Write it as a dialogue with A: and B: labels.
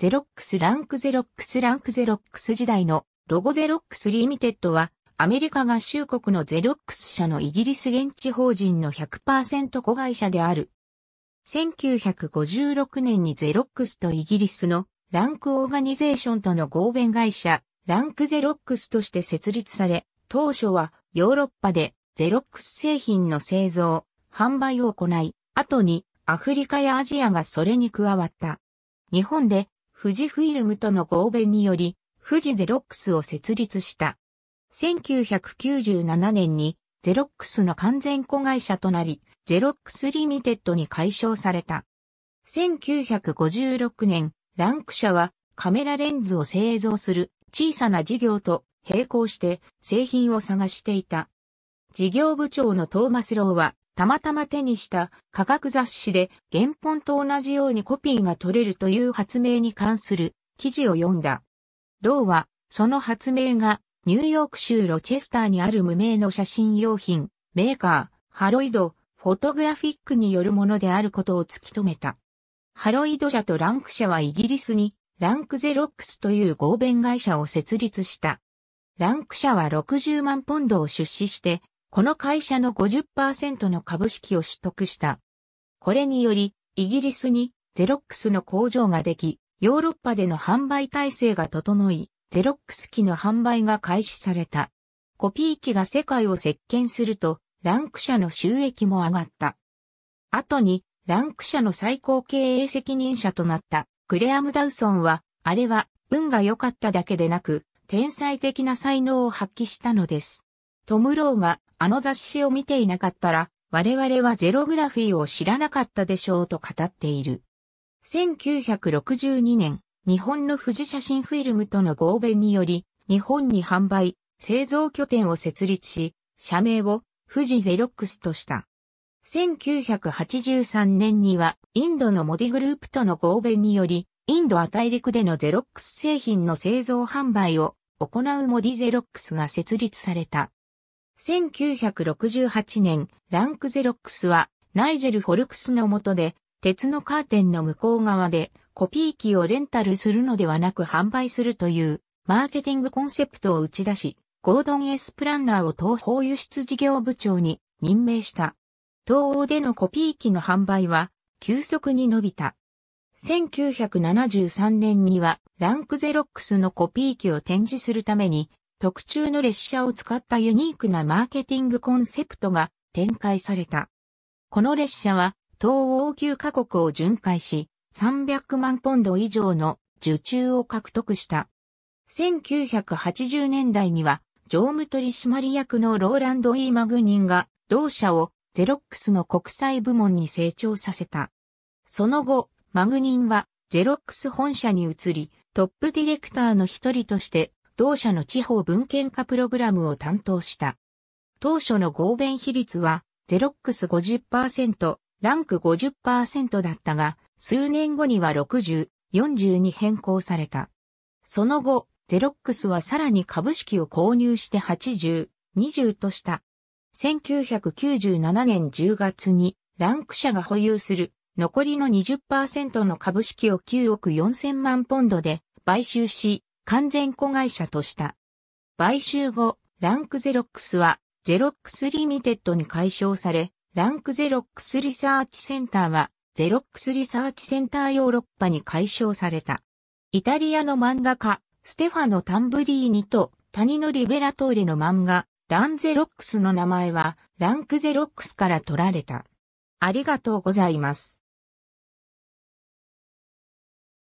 A: ゼロックスランクゼロックスランクゼロックス時代のロゴゼロックスリミテッドはアメリカ合衆国のゼロックス社のイギリス現地法人の100%子会社である。1956年にゼロックスとイギリスのランクオーガニゼーションとの合弁会社、ランクゼロックスとして設立され、当初はヨーロッパでゼロックス製品の製造、販売を行い、後にアフリカやアジアがそれに加わった。日本で富士フィルムとの合弁により、富士ゼロックスを設立した。1997年に、ゼロックスの完全子会社となり、ゼロックスリミテッドに解消された。1956年、ランク社はカメラレンズを製造する小さな事業と並行して製品を探していた。事業部長のトーマス・ローはたまたま手にした科学雑誌で原本と同じようにコピーが取れるという発明に関する記事を読んだ。ローは、その発明がニューヨーク州ロチェスターにある無名の写真用品、メーカー、ハロイド、フォトグラフィックによるものであることを突き止めた。ハロイド社とランク社はイギリスにランクゼロックスという合弁会社を設立した。ランク社は60万ポンドを出資してこの会社の50%の株式を取得した。これにより、イギリスにゼロックスの工場ができ、ヨーロッパでの販売体制が整い、ゼロックス機の販売が開始された。コピー機が世界を席巻すると、ランク社の収益も上がった。後に、ランク社の最高経営責任者となったクレアム・ダウソンは、あれは運が良かっただけでなく、天才的な才能を発揮したのです。トム・ローがあの雑誌を見ていなかったら、我々はゼログラフィーを知らなかったでしょうと語っている。1962年、日本の富士写真フィルムとの合弁により、日本に販売、製造拠点を設立し、社名を富士ゼロックスとした。1983年には、インドのモディグループとの合弁により、インドア大陸でのゼロックス製品の製造販売を行うモディゼロックスが設立された。1968年、ランクゼロックスは、ナイジェル・フォルクスの下で、鉄のカーテンの向こう側で、コピー機をレンタルするのではなく販売するという、マーケティングコンセプトを打ち出し、ゴードン・エスプランナーを東方輸出事業部長に任命した。東欧でのコピー機の販売は、急速に伸びた。1973年には、ランクゼロックスのコピー機を展示するために、特注の列車を使ったユニークなマーケティングコンセプトが展開された。この列車は東欧9カ国を巡回し、300万ポンド以上の受注を獲得した。1980年代には、常務取締役のローランド・イー・マグニンが、同社をゼロックスの国際部門に成長させた。その後、マグニンはゼロックス本社に移り、トップディレクターの一人として同社の地方文献化プログラムを担当した。当初の合弁比率は、ゼロックス50%、ランク50%だったが、数年後には60、40に変更された。その後、ゼロックスはさらに株式を購入して80、20とした。1997年10月に、ランク社が保有する残りの20%の株式を9億4000万ポンドで買収し、完全子会社とした。買収後、ランクゼロックスは、ゼロックスリミテッドに解消され、ランクゼロックスリサーチセンターは、ゼロックスリサーチセンターヨーロッパに解消された。イタリアの漫画家、ステファノ・タンブリーニと、谷のリベラトーレの漫画、ランゼロックスの名前は、ランクゼロックスから取られた。ありがとうございます。